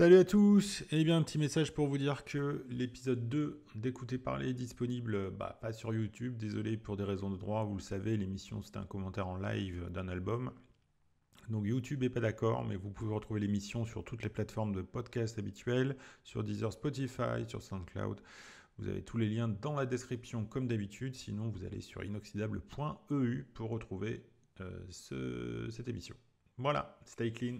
Salut à tous Eh bien, un petit message pour vous dire que l'épisode 2 d'Écouter Parler est disponible, bah, pas sur YouTube, désolé pour des raisons de droit, vous le savez, l'émission c'est un commentaire en live d'un album. Donc YouTube n'est pas d'accord, mais vous pouvez retrouver l'émission sur toutes les plateformes de podcast habituelles, sur Deezer, Spotify, sur SoundCloud. Vous avez tous les liens dans la description comme d'habitude, sinon vous allez sur inoxydable.eu pour retrouver euh, cette émission. Voilà, stay clean